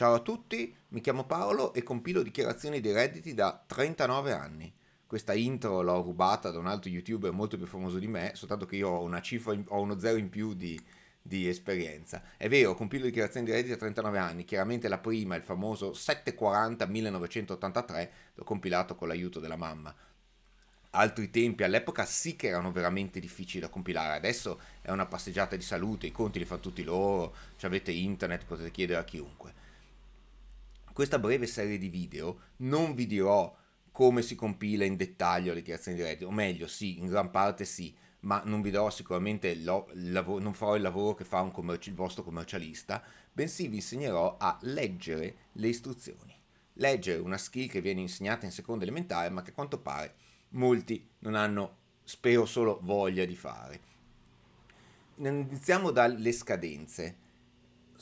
Ciao a tutti, mi chiamo Paolo e compilo dichiarazioni dei redditi da 39 anni. Questa intro l'ho rubata da un altro youtuber molto più famoso di me, soltanto che io ho una cifra, ho uno zero in più di, di esperienza. È vero, compilo dichiarazioni di redditi da 39 anni, chiaramente la prima, il famoso 740-1983, l'ho compilato con l'aiuto della mamma. Altri tempi all'epoca sì che erano veramente difficili da compilare, adesso è una passeggiata di salute, i conti li fanno tutti loro, avete internet, potete chiedere a chiunque questa breve serie di video non vi dirò come si compila in dettaglio le dichiarazioni di reddito, o meglio sì, in gran parte sì, ma non vi darò sicuramente lo, lavoro, non farò il lavoro che fa commerci, il vostro commercialista, bensì vi insegnerò a leggere le istruzioni. Leggere è una skill che viene insegnata in seconda elementare, ma che a quanto pare molti non hanno, spero solo, voglia di fare. Iniziamo dalle scadenze.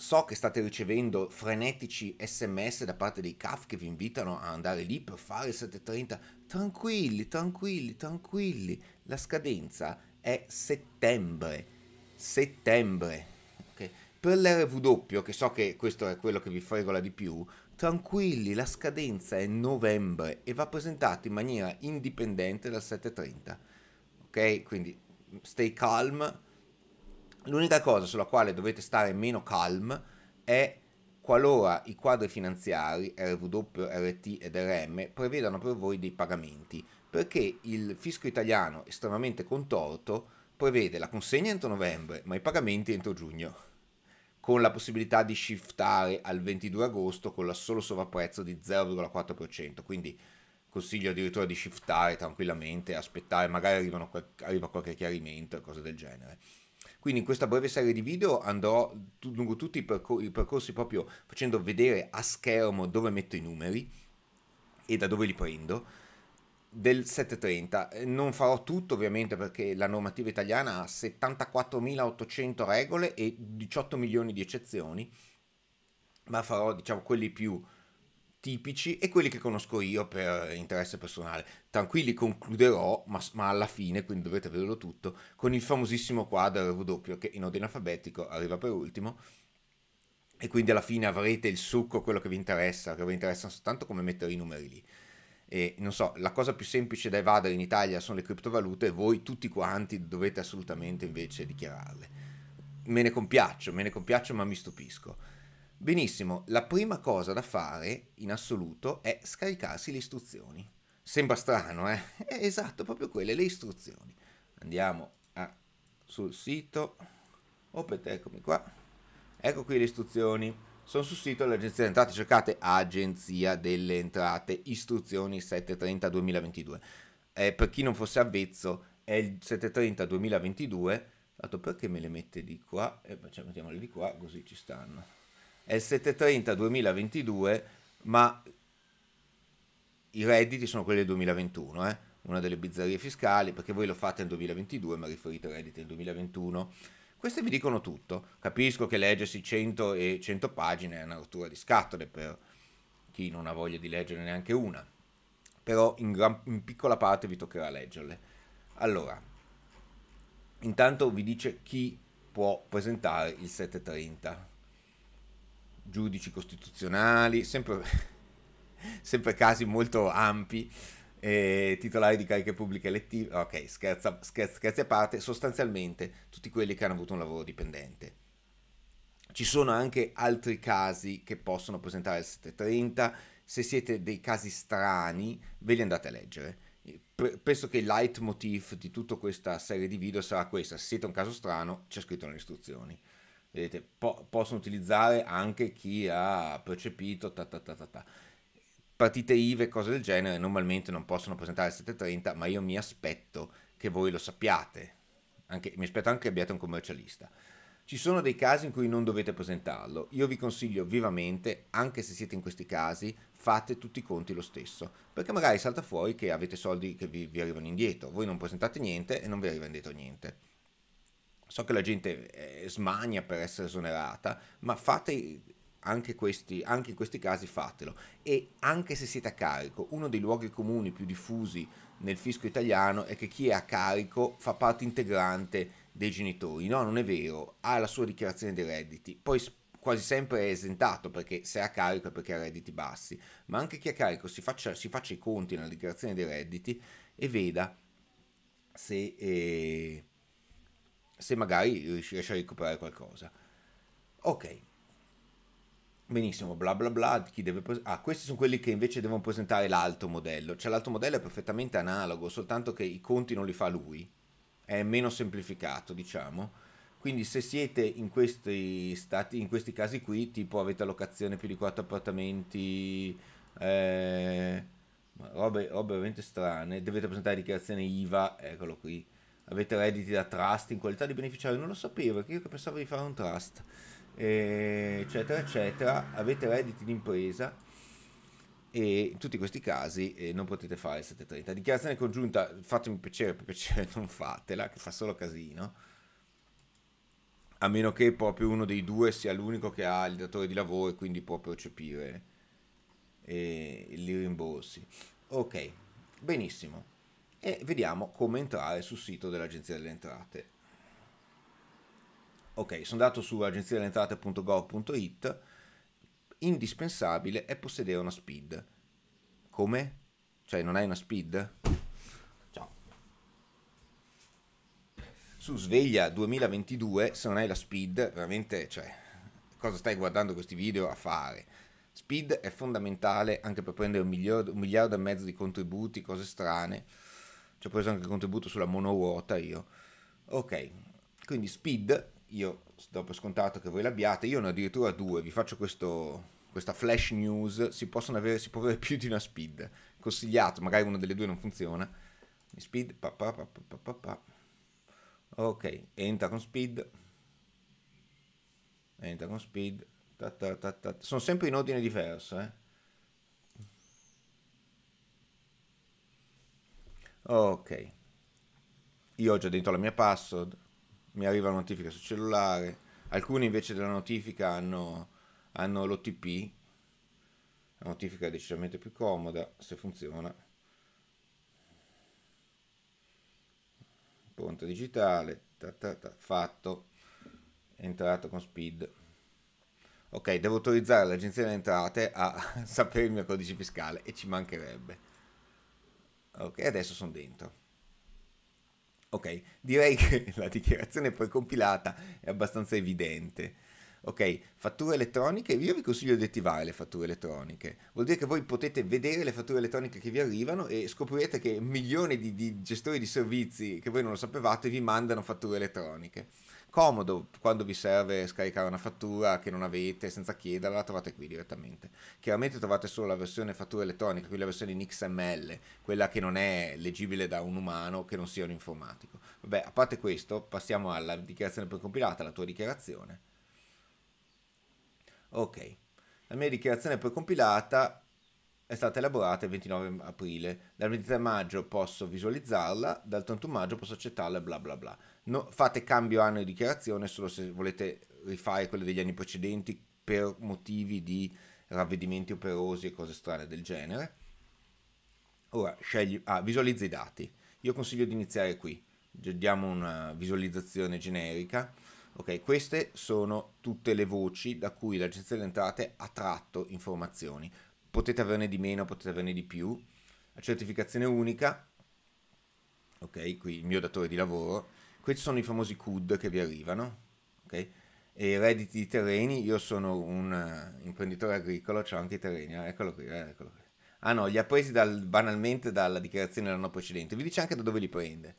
So che state ricevendo frenetici sms da parte dei CAF che vi invitano a andare lì per fare il 730. Tranquilli, tranquilli, tranquilli. La scadenza è settembre. Settembre. Okay. Per l'RW, che so che questo è quello che vi fregola di più, tranquilli, la scadenza è novembre e va presentata in maniera indipendente dal 730. Ok? Quindi stay calm L'unica cosa sulla quale dovete stare meno calm è qualora i quadri finanziari RW, RT ed RM prevedano per voi dei pagamenti, perché il fisco italiano estremamente contorto prevede la consegna entro novembre, ma i pagamenti entro giugno con la possibilità di shiftare al 22 agosto con la solo sovrapprezzo di 0,4%. Quindi consiglio addirittura di shiftare tranquillamente, aspettare, magari arriva qualche chiarimento e cose del genere. Quindi in questa breve serie di video andrò lungo tutti i, percor- i percorsi proprio facendo vedere a schermo dove metto i numeri e da dove li prendo del 730. Eh, non farò tutto ovviamente perché la normativa italiana ha 74.800 regole e 18 milioni di eccezioni, ma farò diciamo quelli più tipici e quelli che conosco io per interesse personale. Tranquilli concluderò, ma, ma alla fine, quindi dovrete vederlo tutto, con il famosissimo quadro W che in ordine alfabetico arriva per ultimo e quindi alla fine avrete il succo, quello che vi interessa, che vi interessa soltanto come mettere i numeri lì. E non so, la cosa più semplice da evadere in Italia sono le criptovalute e voi tutti quanti dovete assolutamente invece dichiararle. Me ne compiaccio, me ne compiaccio ma mi stupisco Benissimo, la prima cosa da fare in assoluto è scaricarsi le istruzioni. Sembra strano, eh? eh esatto, proprio quelle, le istruzioni. Andiamo a, sul sito, opet, eccomi qua, ecco qui le istruzioni. Sono sul sito dell'Agenzia delle Entrate, cercate Agenzia delle Entrate, istruzioni 730 2022. Eh, per chi non fosse avvezzo, è il 730 2022, tanto perché me le mette di qua? E eh, cioè, mettiamole di qua, così ci stanno è il 730 2022, ma i redditi sono quelli del 2021, eh? una delle bizzarrie fiscali, perché voi lo fate nel 2022, ma riferite ai redditi del 2021. Queste vi dicono tutto. Capisco che leggersi 100 e 100 pagine è una rottura di scatole per chi non ha voglia di leggere neanche una, però in, gran, in piccola parte vi toccherà leggerle. Allora, intanto vi dice chi può presentare il 730 giudici costituzionali, sempre, sempre casi molto ampi, eh, titolari di cariche pubbliche elettive, ok, scherza, scherz, scherzi a parte, sostanzialmente tutti quelli che hanno avuto un lavoro dipendente. Ci sono anche altri casi che possono presentare il 730, se siete dei casi strani ve li andate a leggere. penso che il leitmotiv di tutta questa serie di video sarà questa, se siete un caso strano c'è scritto nelle istruzioni vedete, po- possono utilizzare anche chi ha percepito ta, ta, ta, partite IVE e cose del genere normalmente non possono presentare il 730 ma io mi aspetto che voi lo sappiate anche, mi aspetto anche che abbiate un commercialista ci sono dei casi in cui non dovete presentarlo. Io vi consiglio vivamente, anche se siete in questi casi, fate tutti i conti lo stesso, perché magari salta fuori che avete soldi che vi, vi arrivano indietro, voi non presentate niente e non vi arriva indietro niente so che la gente eh, smania per essere esonerata, ma fate anche, questi, anche in questi casi fatelo. E anche se siete a carico, uno dei luoghi comuni più diffusi nel fisco italiano è che chi è a carico fa parte integrante dei genitori. No, non è vero, ha la sua dichiarazione dei redditi, poi quasi sempre è esentato perché se è a carico è perché ha redditi bassi, ma anche chi è a carico si faccia, si faccia i conti nella dichiarazione dei redditi e veda se... Eh, se magari riesce a recuperare qualcosa. Ok, benissimo, bla bla bla, chi deve pres- Ah, questi sono quelli che invece devono presentare l'alto modello, cioè l'alto modello è perfettamente analogo, soltanto che i conti non li fa lui, è meno semplificato, diciamo. Quindi se siete in questi, stati, in questi casi qui, tipo avete allocazione più di 4 appartamenti, eh, robe, robe veramente strane, dovete presentare dichiarazione IVA, eccolo qui, avete redditi da trust in qualità di beneficiario, non lo sapevo, perché io che pensavo di fare un trust, eh, eccetera, eccetera, avete redditi d'impresa e in tutti questi casi eh, non potete fare il 730. Dichiarazione congiunta, fatemi piacere, per piacere non fatela, che fa solo casino, a meno che proprio uno dei due sia l'unico che ha il datore di lavoro e quindi può percepire eh, i rimborsi. Ok, benissimo e vediamo come entrare sul sito dell'Agenzia delle Entrate. Ok, sono andato su agenziadellentrate.gov.it. Indispensabile è possedere una SPID. Come? Cioè, non hai una SPID? Ciao. Su Sveglia 2022, se non hai la SPID, veramente, cioè, cosa stai guardando questi video a fare? SPID è fondamentale anche per prendere un miliardo, un miliardo e mezzo di contributi, cose strane ci ho preso anche il contributo sulla monouota io. Ok, quindi Speed, io do per scontato che voi l'abbiate, io ne ho addirittura due, vi faccio questo, questa flash news, si, avere, si, può avere più di una Speed, consigliato, magari una delle due non funziona. Speed, pa, pa, pa, pa, pa, pa. ok, entra con Speed, entra con Speed, ta, ta, ta, sono sempre in ordine diverso, eh. Ok, io ho già dentro la mia password, mi arriva la notifica sul cellulare, alcuni invece della notifica hanno, hanno l'OTP, la notifica è decisamente più comoda se funziona. Pronta digitale, ta ta ta, fatto, entrato con speed. Ok, devo autorizzare l'agenzia delle entrate a sapere il mio codice fiscale e ci mancherebbe ok adesso sono dentro ok direi che la dichiarazione poi compilata è abbastanza evidente ok fatture elettroniche io vi consiglio di attivare le fatture elettroniche vuol dire che voi potete vedere le fatture elettroniche che vi arrivano e scoprirete che milioni di, di gestori di servizi che voi non lo sapevate vi mandano fatture elettroniche comodo quando vi serve scaricare una fattura che non avete senza chiederla, la trovate qui direttamente. Chiaramente trovate solo la versione fattura elettronica, quindi la versione in XML, quella che non è leggibile da un umano che non sia un informatico. Vabbè, a parte questo, passiamo alla dichiarazione precompilata, la tua dichiarazione. Ok, la mia dichiarazione precompilata è stata elaborata il 29 aprile, dal 23 maggio posso visualizzarla, dal 31 maggio posso accettarla, bla bla bla. No, fate cambio anno di dichiarazione solo se volete rifare quelle degli anni precedenti per motivi di ravvedimenti operosi e cose strane del genere. Ora scegli, ah, visualizza i dati. Io consiglio di iniziare qui. Diamo una visualizzazione generica. Ok, queste sono tutte le voci da cui l'agenzia delle entrate ha tratto informazioni potete averne di meno, potete averne di più, la certificazione unica, ok, qui il mio datore di lavoro, questi sono i famosi CUD che vi arrivano, ok, e redditi di terreni, io sono un eh, imprenditore agricolo, ho anche i terreni, eh, eccolo qui, eh, eccolo qui. Ah no, li ha presi dal, banalmente dalla dichiarazione dell'anno precedente, vi dice anche da dove li prende,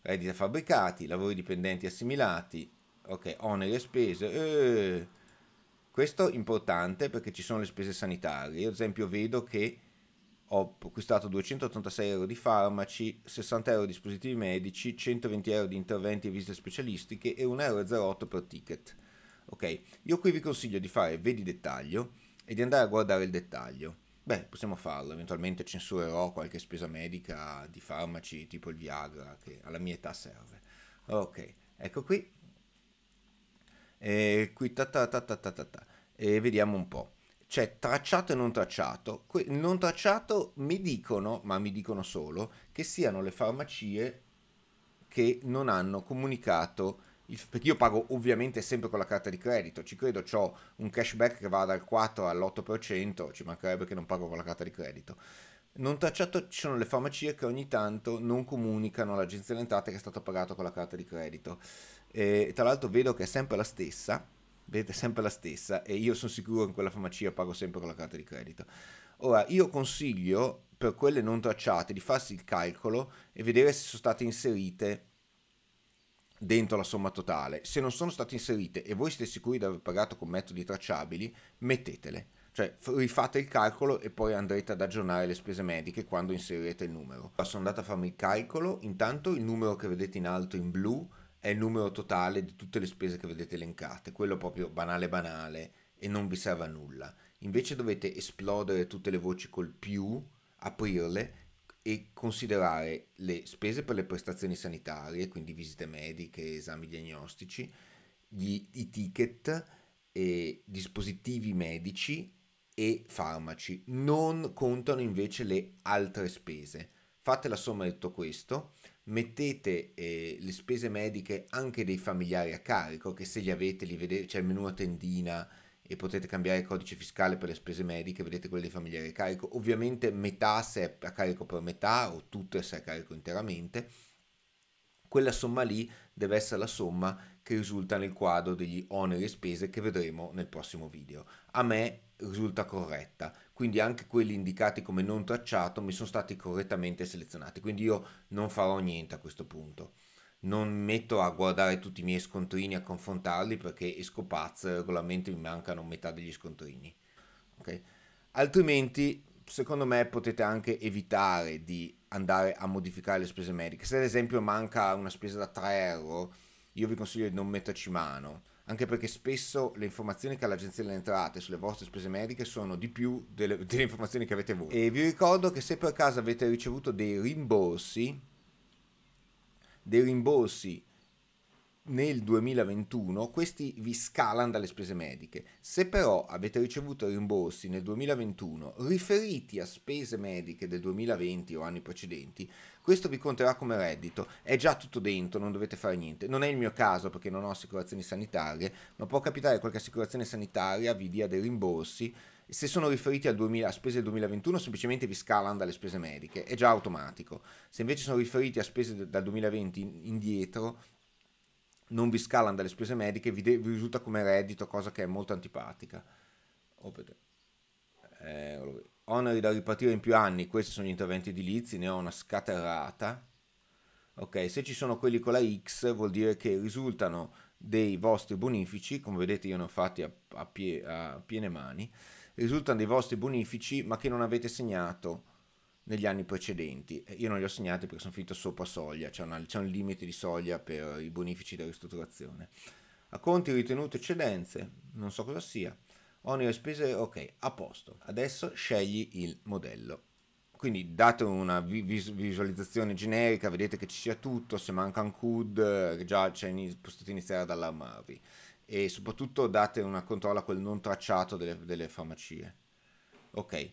redditi fabbricati, lavori dipendenti assimilati, ok, oneri e spese, eeeh. Questo è importante perché ci sono le spese sanitarie. Io ad esempio vedo che ho acquistato 286 euro di farmaci, 60 euro di dispositivi medici, 120 euro di interventi e visite specialistiche e 1,08 euro per ticket. Ok, io qui vi consiglio di fare vedi dettaglio e di andare a guardare il dettaglio. Beh, possiamo farlo, eventualmente censurerò qualche spesa medica di farmaci tipo il Viagra che alla mia età serve. Ok, ecco qui, e qui ta ta ta ta ta ta, ta. e vediamo un po' c'è tracciato e non tracciato. Que- non tracciato mi dicono, ma mi dicono solo, che siano le farmacie che non hanno comunicato, il, perché io pago ovviamente sempre con la carta di credito, ci credo, ho un cashback che va dal 4 all'8%, ci mancherebbe che non pago con la carta di credito. Non tracciato ci sono le farmacie che ogni tanto non comunicano all'agenzia delle entrate che è stato pagato con la carta di credito. Eh, tra l'altro vedo che è sempre la stessa, vedete sempre la stessa e io sono sicuro che in quella farmacia pago sempre con la carta di credito. Ora, io consiglio per quelle non tracciate di farsi il calcolo e vedere se sono state inserite dentro la somma totale. Se non sono state inserite e voi siete sicuri di aver pagato con metodi tracciabili, mettetele. Cioè rifate il calcolo e poi andrete ad aggiornare le spese mediche quando inserirete il numero. Sono andato a farmi il calcolo, intanto il numero che vedete in alto in blu è il numero totale di tutte le spese che vedete elencate, quello proprio banale banale e non vi serve a nulla. Invece dovete esplodere tutte le voci col più, aprirle e considerare le spese per le prestazioni sanitarie, quindi visite mediche, esami diagnostici, gli, i ticket, eh, dispositivi medici e farmaci. Non contano invece le altre spese. Fate la somma di tutto questo mettete eh, le spese mediche anche dei familiari a carico, che se li avete li vedete, c'è cioè il menu a tendina e potete cambiare il codice fiscale per le spese mediche, vedete quelle dei familiari a carico, ovviamente metà se è a carico per metà o tutto se è a carico interamente quella somma lì deve essere la somma che risulta nel quadro degli oneri e spese che vedremo nel prossimo video. A me risulta corretta, quindi anche quelli indicati come non tracciato mi sono stati correttamente selezionati, quindi io non farò niente a questo punto. Non metto a guardare tutti i miei scontrini, a confrontarli perché esco pazzo, regolarmente mi mancano metà degli scontrini. Okay? Altrimenti, secondo me, potete anche evitare di andare a modificare le spese mediche. Se ad esempio manca una spesa da 3 euro, io vi consiglio di non metterci mano, anche perché spesso le informazioni che ha l'agenzia delle entrate sulle vostre spese mediche sono di più delle, delle informazioni che avete voi. E vi ricordo che se per caso avete ricevuto dei rimborsi, dei rimborsi nel 2021 questi vi scalano dalle spese mediche. Se però avete ricevuto rimborsi nel 2021 riferiti a spese mediche del 2020 o anni precedenti, questo vi conterà come reddito. È già tutto dentro, non dovete fare niente. Non è il mio caso perché non ho assicurazioni sanitarie, ma può capitare che qualche assicurazione sanitaria vi dia dei rimborsi. Se sono riferiti al 2000, a spese del 2021, semplicemente vi scalano dalle spese mediche, è già automatico. Se invece sono riferiti a spese dal 2020 indietro, non vi scalano dalle spese mediche, vi, de- vi risulta come reddito, cosa che è molto antipatica. Oh, eh, oh, oneri da ripartire in più anni, questi sono gli interventi edilizi, ne ho una scaterrata. Ok, se ci sono quelli con la X vuol dire che risultano dei vostri bonifici, come vedete io ne ho fatti a, a, pie, a piene mani, risultano dei vostri bonifici ma che non avete segnato negli anni precedenti. Io non li ho segnati perché sono finito sopra soglia, c'è, una, c'è un limite di soglia per i bonifici da ristrutturazione. A conti ritenuti eccedenze, non so cosa sia. Oneri e spese, ok, a posto. Adesso scegli il modello. Quindi date una vis- visualizzazione generica, vedete che ci sia tutto, se manca un CUD eh, già in- potete iniziare ad allarmarvi. E soprattutto date una controlla a quel non tracciato delle, delle farmacie. Ok,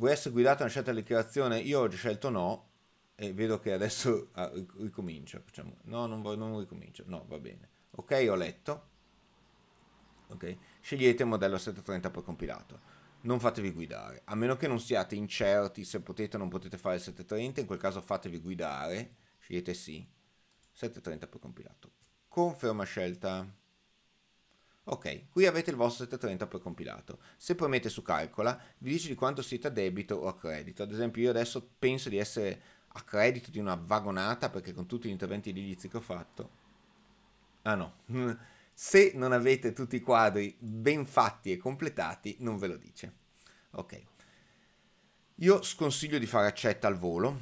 vuoi essere guidato a una certa dichiarazione? Io ho scelto no e vedo che adesso ah, ricomincio. Facciamo, no, non, voglio, non ricomincio. No, va bene. Ok, ho letto. Ok, scegliete modello 730 compilato. Non fatevi guidare, a meno che non siate incerti se potete o non potete fare il 730, in quel caso fatevi guidare, scegliete sì, 730 compilato. Conferma scelta. Ok, qui avete il vostro 730 precompilato. Se premete su calcola, vi dice di quanto siete a debito o a credito. Ad esempio io adesso penso di essere a credito di una vagonata perché con tutti gli interventi edilizi che ho fatto... Ah no, se non avete tutti i quadri ben fatti e completati non ve lo dice. Ok, io sconsiglio di fare accetta al volo,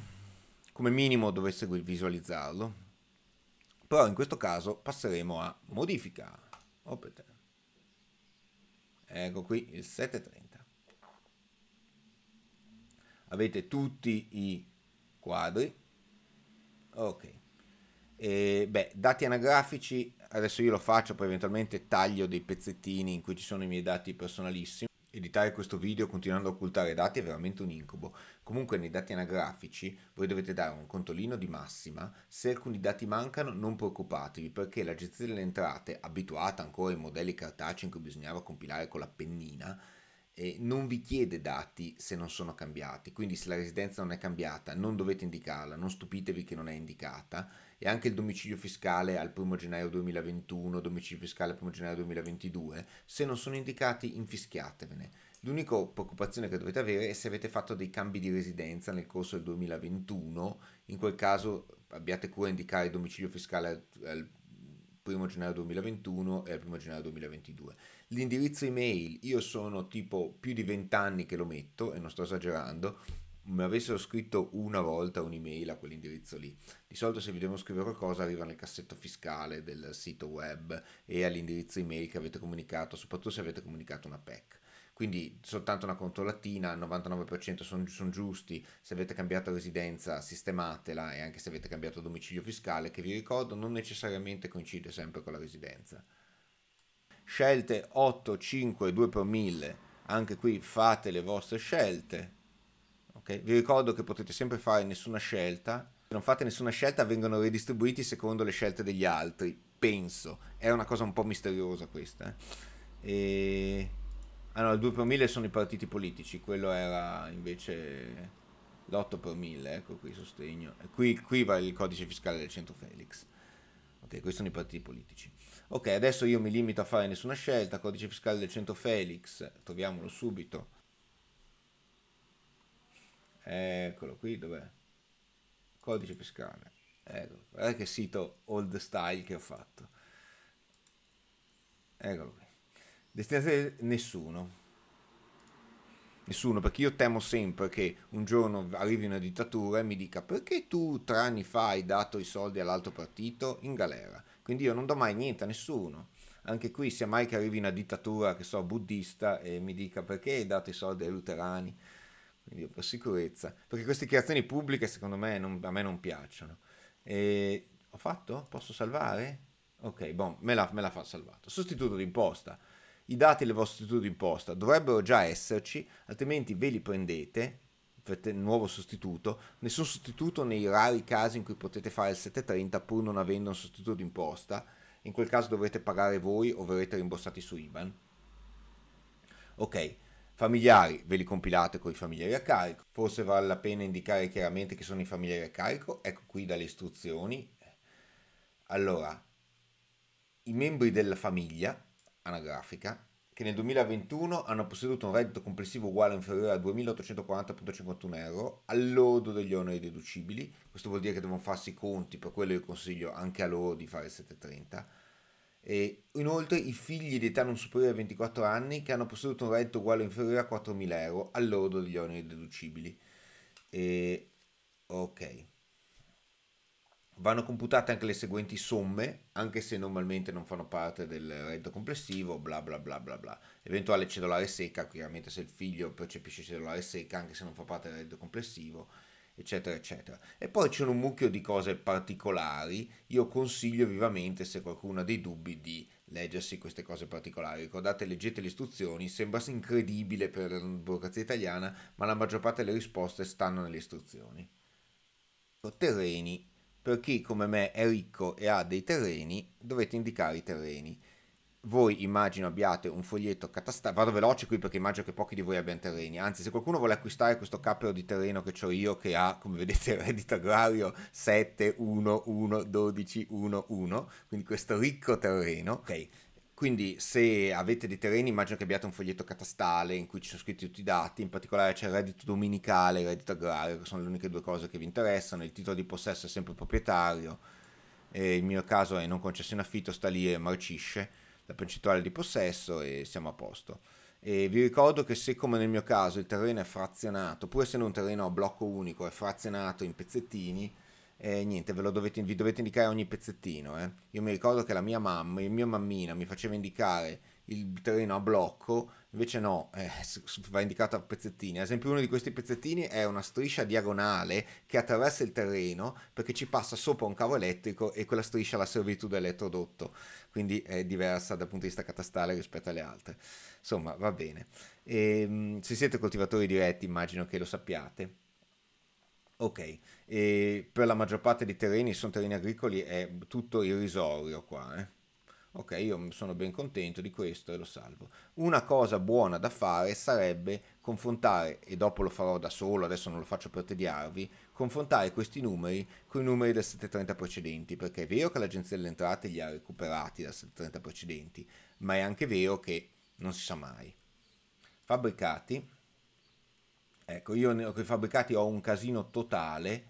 come minimo dovreste visualizzarlo, però in questo caso passeremo a modifica. Opete ecco qui il 730 avete tutti i quadri ok e, beh dati anagrafici adesso io lo faccio poi eventualmente taglio dei pezzettini in cui ci sono i miei dati personalissimi Editare questo video continuando a occultare dati è veramente un incubo. Comunque nei dati anagrafici voi dovete dare un contolino di massima. Se alcuni dati mancano non preoccupatevi perché l'agenzia delle entrate, abituata ancora ai modelli cartacei in cui bisognava compilare con la pennina, eh, non vi chiede dati se non sono cambiati. Quindi se la residenza non è cambiata non dovete indicarla, non stupitevi che non è indicata e anche il domicilio fiscale al 1 gennaio 2021, domicilio fiscale al 1 gennaio 2022, se non sono indicati infischiatevene. L'unica preoccupazione che dovete avere è se avete fatto dei cambi di residenza nel corso del 2021, in quel caso abbiate cura a indicare il domicilio fiscale al 1 gennaio 2021 e al 1 gennaio 2022. L'indirizzo email, io sono tipo più di 20 anni che lo metto e non sto esagerando, mi avessero scritto una volta un'email a quell'indirizzo lì. Di solito se vi devono scrivere qualcosa arriva nel cassetto fiscale del sito web e all'indirizzo email che avete comunicato, soprattutto se avete comunicato una PEC. Quindi soltanto una controllatina, il 99% sono son giusti, se avete cambiato residenza sistematela e anche se avete cambiato domicilio fiscale, che vi ricordo non necessariamente coincide sempre con la residenza. Scelte 8, 5, 2 per 1000, anche qui fate le vostre scelte Okay? Vi ricordo che potete sempre fare nessuna scelta, se non fate nessuna scelta vengono redistribuiti secondo le scelte degli altri, penso, è una cosa un po' misteriosa questa. Eh? E... Ah no, il 2 per 1000 sono i partiti politici, quello era invece l'8 per 1000, ecco qui sostegno. Qui, qui va il codice fiscale del centro Felix. Ok, questi sono i partiti politici. Ok, adesso io mi limito a fare nessuna scelta, codice fiscale del centro Felix, troviamolo subito eccolo qui, dov'è? Codice fiscale. Eccolo, guardate che sito old style che ho fatto. Eccolo qui. Destinazione nessuno. Nessuno, perché io temo sempre che un giorno arrivi una dittatura e mi dica perché tu tre anni fa hai dato i soldi all'altro partito in galera. Quindi io non do mai niente a nessuno. Anche qui, sia mai che arrivi una dittatura, che so, buddista e mi dica perché hai dato i soldi ai luterani quindi per sicurezza, perché queste dichiarazioni pubbliche secondo me non, a me non piacciono. E ho fatto? Posso salvare? Ok, bon, me la, me la fa salvato. Sostituto d'imposta. I dati del vostro istituto d'imposta dovrebbero già esserci, altrimenti ve li prendete, fate un nuovo sostituto, nessun sostituto nei rari casi in cui potete fare il 730 pur non avendo un sostituto d'imposta, in quel caso dovrete pagare voi o verrete rimborsati su IBAN. Ok, Familiari ve li compilate con i familiari a carico, forse vale la pena indicare chiaramente che sono i familiari a carico, ecco qui dalle istruzioni. Allora, i membri della famiglia anagrafica che nel 2021 hanno posseduto un reddito complessivo uguale o inferiore a 2.840,51 euro all'ordo degli oneri deducibili, questo vuol dire che devono farsi i conti, per quello io consiglio anche a loro di fare 730 e inoltre i figli di età non superiore ai 24 anni che hanno posseduto un reddito uguale o inferiore a 4.000 euro al lordo degli oneri deducibili. E, ok. Vanno computate anche le seguenti somme, anche se normalmente non fanno parte del reddito complessivo, bla bla bla bla bla. Eventuale cedolare secca, chiaramente se il figlio percepisce cedolare secca, anche se non fa parte del reddito complessivo eccetera, eccetera. E poi c'è un mucchio di cose particolari, io consiglio vivamente, se qualcuno ha dei dubbi, di leggersi queste cose particolari. Ricordate, leggete le istruzioni, sembra incredibile per la burocrazia italiana, ma la maggior parte delle risposte stanno nelle istruzioni. Terreni. Per chi come me è ricco e ha dei terreni, dovete indicare i terreni voi immagino abbiate un foglietto catastale, vado veloce qui perché immagino che pochi di voi abbiano terreni, anzi se qualcuno vuole acquistare questo cappero di terreno che ho io che ha come vedete reddito agrario 7, 1, 1, 12, 1, 1, quindi questo ricco terreno, ok, quindi se avete dei terreni immagino che abbiate un foglietto catastale in cui ci sono scritti tutti i dati, in particolare c'è il reddito dominicale e il reddito agrario, che sono le uniche due cose che vi interessano, il titolo di possesso è sempre proprietario, eh, il mio caso è non concessione affitto, sta lì e marcisce la percentuale di possesso e siamo a posto. E vi ricordo che se come nel mio caso il terreno è frazionato, pur essendo un terreno a blocco unico, è frazionato in pezzettini, eh, niente, dovete, vi dovete indicare ogni pezzettino. Eh. Io mi ricordo che la mia mamma, il mio mammina mi faceva indicare il terreno a blocco, invece no, eh, va indicato a pezzettini. Ad esempio uno di questi pezzettini è una striscia diagonale che attraversa il terreno perché ci passa sopra un cavo elettrico e quella striscia ha la servitù dell'elettrodotto, quindi è diversa dal punto di vista catastale rispetto alle altre. Insomma, va bene. E, ehm, se siete coltivatori diretti immagino che lo sappiate. Ok, e per la maggior parte dei terreni, sono terreni agricoli, è tutto irrisorio qua, eh Ok, io sono ben contento di questo e lo salvo. Una cosa buona da fare sarebbe confrontare, e dopo lo farò da solo, adesso non lo faccio per tediarvi, confrontare questi numeri con i numeri del 730 precedenti, perché è vero che l'agenzia delle entrate li ha recuperati dal 730 precedenti, ma è anche vero che non si sa mai. Fabbricati, ecco, io con i fabbricati ho un casino totale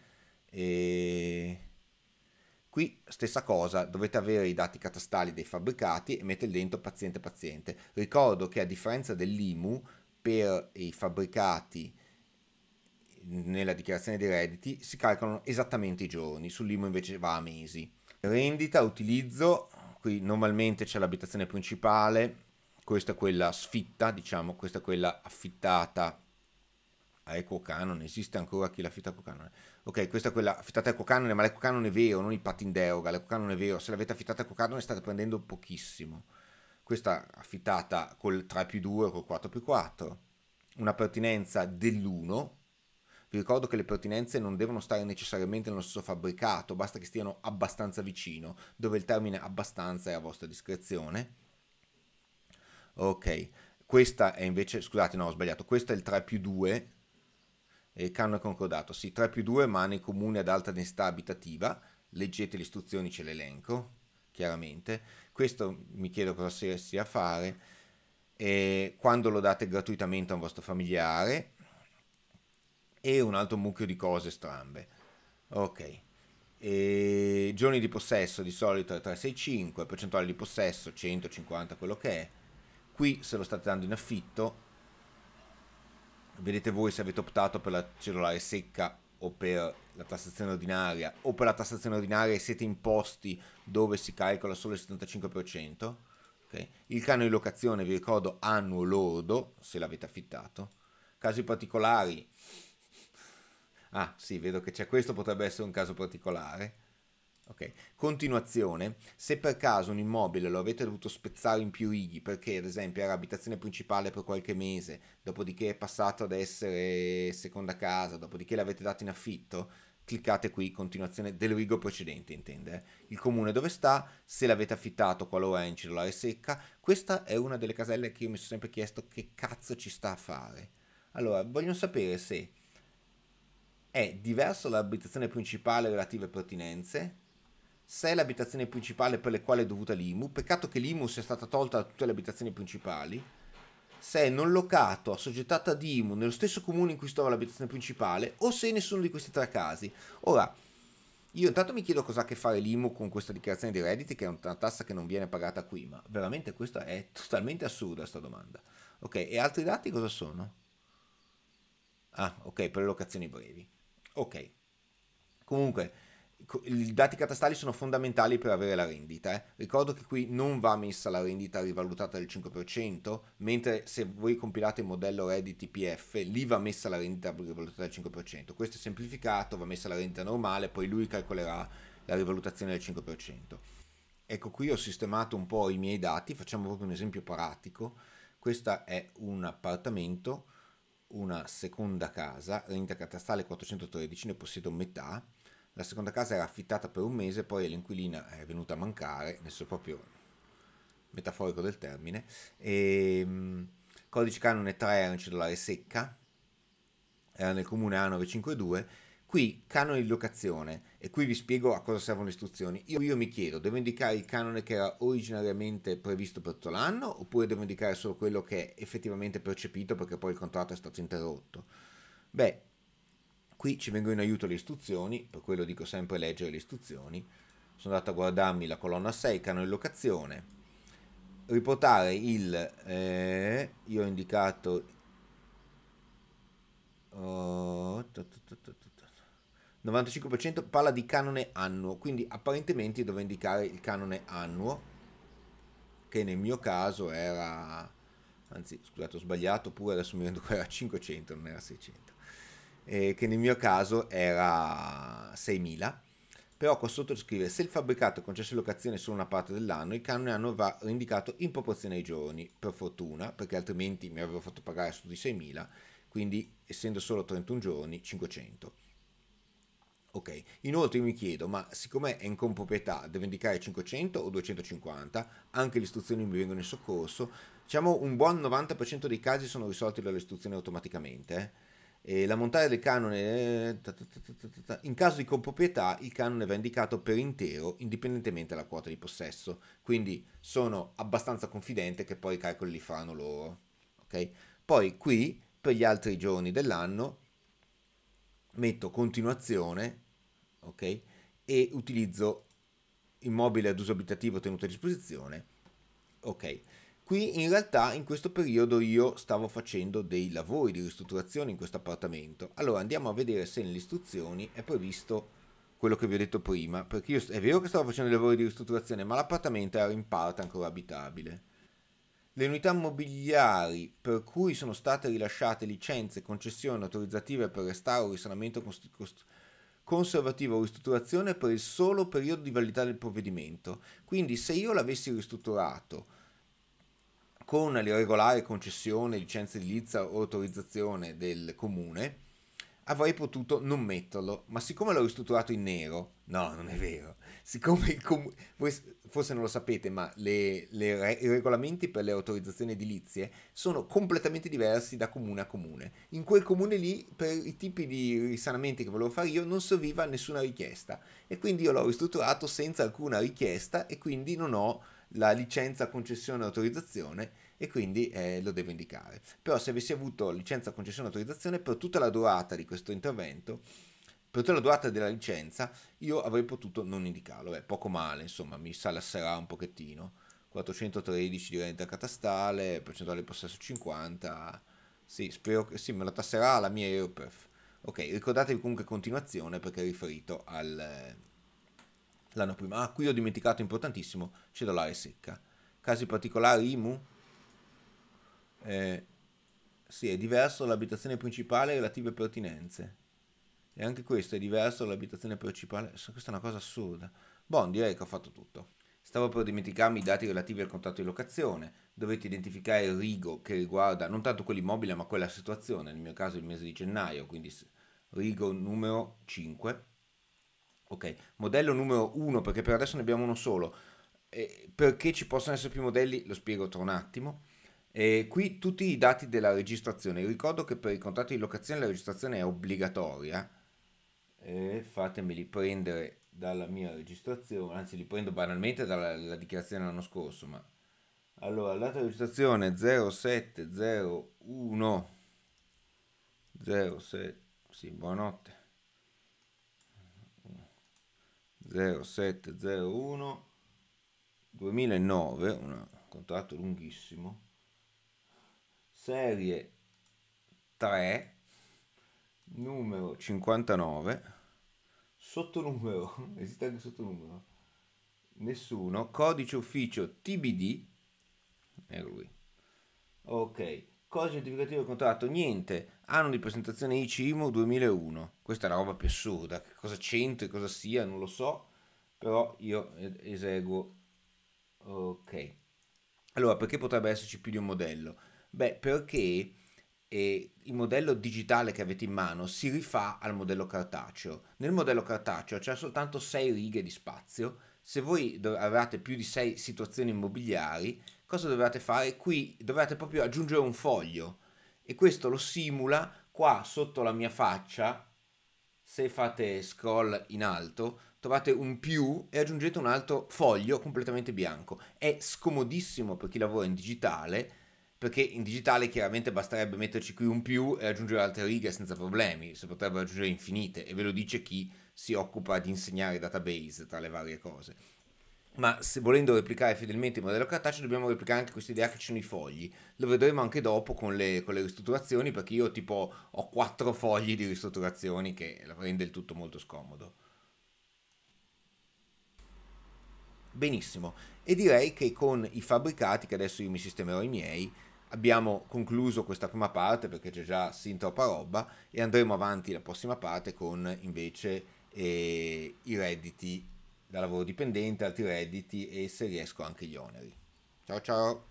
e Qui stessa cosa, dovete avere i dati catastali dei fabbricati e mettere dentro paziente paziente. Ricordo che a differenza dell'IMU, per i fabbricati nella dichiarazione dei redditi si calcolano esattamente i giorni, sull'IMU invece va a mesi. Rendita, utilizzo, qui normalmente c'è l'abitazione principale, questa è quella sfitta, diciamo, questa è quella affittata a eco canone, esiste ancora chi l'affitta a eco canone ok, questa è quella affittata al cocanone, ma l'Eco l'ecocanone vero, non i patti in il patindeoga, l'ecocanone vero, se l'avete affittata al cocanone state prendendo pochissimo. Questa affittata col 3 più 2 o col 4 più 4, una pertinenza dell'1, vi ricordo che le pertinenze non devono stare necessariamente nello stesso fabbricato, basta che stiano abbastanza vicino, dove il termine abbastanza è a vostra discrezione. Ok, questa è invece, scusate no ho sbagliato, questo è il 3 più 2 eh, canone concordato, sì, 3 più 2 ma nei comuni ad alta densità abitativa, leggete le istruzioni, ce l'elenco, chiaramente. Questo mi chiedo cosa sia, fare, eh, quando lo date gratuitamente a un vostro familiare e un altro mucchio di cose strambe. Ok. E giorni di possesso di solito è 365, percentuale di possesso 150, quello che è. Qui se lo state dando in affitto vedete voi se avete optato per la cellulare secca o per la tassazione ordinaria o per la tassazione ordinaria e siete in posti dove si calcola solo il 75%. Okay? Il canone di locazione, vi ricordo, annuo lordo, se l'avete affittato. Casi particolari. Ah sì, vedo che c'è questo, potrebbe essere un caso particolare. Okay. Continuazione, se per caso un immobile lo avete dovuto spezzare in più righi perché ad esempio era abitazione principale per qualche mese, dopodiché è passato ad essere seconda casa, dopodiché l'avete dato in affitto, cliccate qui continuazione del rigo precedente intende, il comune dove sta, se l'avete affittato qualora è in cellulare secca, questa è una delle caselle che io mi sono sempre chiesto che cazzo ci sta a fare. Allora, voglio sapere se è diverso dall'abitazione principale relative pertinenze se è l'abitazione principale per le quali è dovuta l'IMU, peccato che l'IMU sia stata tolta da tutte le abitazioni principali, se è non locato, assoggettata ad IMU nello stesso comune in cui stava l'abitazione principale o se è nessuno di questi tre casi. Ora, io intanto mi chiedo cosa ha a che fare l'IMU con questa dichiarazione di redditi che è una tassa che non viene pagata qui, ma veramente questa è totalmente assurda questa domanda. Ok, e altri dati cosa sono? Ah, ok, per le locazioni brevi. Ok. Comunque, i dati catastali sono fondamentali per avere la rendita. Eh. Ricordo che qui non va messa la rendita rivalutata del 5%, mentre se voi compilate il modello Reddit TPF, lì va messa la rendita rivalutata del 5%. Questo è semplificato, va messa la rendita normale, poi lui calcolerà la rivalutazione del 5%. Ecco qui ho sistemato un po' i miei dati, facciamo proprio un esempio pratico. Questo è un appartamento, una seconda casa, rendita catastale 413, ne possiedo metà la seconda casa era affittata per un mese, poi l'inquilina è venuta a mancare, nel suo proprio metaforico del termine. E, ehm, codice canone 3 era un cellulare secca, era nel comune A952. Qui canone di locazione, e qui vi spiego a cosa servono le istruzioni. Io, io mi chiedo, devo indicare il canone che era originariamente previsto per tutto l'anno, oppure devo indicare solo quello che è effettivamente percepito perché poi il contratto è stato interrotto? Beh, Qui ci vengono in aiuto le istruzioni, per quello dico sempre leggere le istruzioni. Sono andato a guardarmi la colonna 6, canone locazione. Riportare il... Eh, io ho indicato... Oh, 95% parla di canone annuo, quindi apparentemente devo indicare il canone annuo, che nel mio caso era, anzi scusate ho sbagliato pure, adesso mi rendo conto che era 500, non era 600 eh, che nel mio caso era 6.000. Però qua sotto scrive, se il fabbricato concesse locazione solo una parte dell'anno, il canone hanno va- indicato in proporzione ai giorni, per fortuna, perché altrimenti mi avevo fatto pagare su di 6.000, quindi essendo solo 31 giorni, 500. Ok, inoltre mi chiedo, ma siccome è in comproprietà, devo indicare 500 o 250? Anche le istruzioni mi vengono in soccorso. Diciamo un buon 90% dei casi sono risolti dalle istruzioni automaticamente. Eh? E la montata del canone, eh, in caso di comproprietà il canone va indicato per intero, indipendentemente dalla quota di possesso. Quindi sono abbastanza confidente che poi i calcoli li faranno loro. Okay? Poi qui, per gli altri giorni dell'anno, metto continuazione okay? e utilizzo immobile ad uso abitativo tenuto a disposizione. Ok, Qui in realtà in questo periodo io stavo facendo dei lavori di ristrutturazione in questo appartamento. Allora andiamo a vedere se nelle istruzioni è previsto quello che vi ho detto prima, perché io è vero che stavo facendo dei lavori di ristrutturazione, ma l'appartamento era in parte ancora abitabile. Le unità mobiliari per cui sono state rilasciate licenze, concessioni autorizzative per restauro, risanamento conservativo o ristrutturazione per il solo periodo di validità del provvedimento. Quindi se io l'avessi ristrutturato con le regolari concessioni, licenze edilizia o autorizzazione del comune, avrei potuto non metterlo, ma siccome l'ho ristrutturato in nero, no, non è vero, siccome il comune, forse non lo sapete, ma le, le, i regolamenti per le autorizzazioni edilizie sono completamente diversi da comune a comune. In quel comune lì, per i tipi di risanamenti che volevo fare io, non serviva nessuna richiesta e quindi io l'ho ristrutturato senza alcuna richiesta e quindi non ho la licenza, concessione e autorizzazione e quindi eh, lo devo indicare. Però se avessi avuto licenza, concessione, autorizzazione, per tutta la durata di questo intervento, per tutta la durata della licenza, io avrei potuto non indicarlo. Beh, poco male, insomma, mi salasserà un pochettino. 413 di renta catastale, percentuale di possesso 50. Sì, spero che sì, me lo tasserà la mia Aeroperf. Ok, ricordatevi comunque continuazione perché è riferito all'anno prima. Ah, qui ho dimenticato importantissimo, cedolare secca. Casi particolari IMU? eh, sì, è diverso dall'abitazione principale e relative pertinenze. E anche questo è diverso dall'abitazione principale. Questa è una cosa assurda. Bon, direi che ho fatto tutto. Stavo per dimenticarmi i dati relativi al contratto di locazione. Dovete identificare il rigo che riguarda non tanto quell'immobile ma quella situazione, nel mio caso il mese di gennaio, quindi rigo numero 5. Ok, modello numero 1 perché per adesso ne abbiamo uno solo. E perché ci possono essere più modelli lo spiego tra un attimo. E qui tutti i dati della registrazione. Ricordo che per i contratti di locazione la registrazione è obbligatoria. E fatemeli prendere dalla mia registrazione, anzi li prendo banalmente dalla dichiarazione dell'anno scorso. Ma... Allora, data di registrazione 0701 07, sì, buonanotte. 0701 2009, un contratto lunghissimo serie 3, numero 59, sottonumero, esiste anche sottonumero, nessuno, codice ufficio TBD, è lui. Ok, codice identificativo del contratto, niente, anno di presentazione ICIMO 2001. Questa è la roba più assurda, che cosa c'entri, cosa sia, non lo so, però io eseguo. Ok. Allora, perché potrebbe esserci più di un modello? Beh, perché eh, il modello digitale che avete in mano si rifà al modello cartaceo. Nel modello cartaceo c'è soltanto 6 righe di spazio. Se voi avete più di 6 situazioni immobiliari, cosa dovete fare? Qui dovevate proprio aggiungere un foglio e questo lo simula qua sotto la mia faccia. Se fate scroll in alto, trovate un più e aggiungete un altro foglio completamente bianco. È scomodissimo per chi lavora in digitale perché in digitale chiaramente basterebbe metterci qui un più e aggiungere altre righe senza problemi, si potrebbero aggiungere infinite e ve lo dice chi si occupa di insegnare database tra le varie cose. Ma se volendo replicare fedelmente il modello cartaceo dobbiamo replicare anche questa idea che ci sono i fogli. Lo vedremo anche dopo con le, con le ristrutturazioni perché io tipo ho quattro fogli di ristrutturazioni che rende il tutto molto scomodo. Benissimo, e direi che con i fabbricati, che adesso io mi sistemerò i miei, abbiamo concluso questa prima parte perché c'è già sin troppa roba e andremo avanti la prossima parte con invece eh, i redditi da lavoro dipendente, altri redditi e se riesco anche gli oneri. Ciao ciao!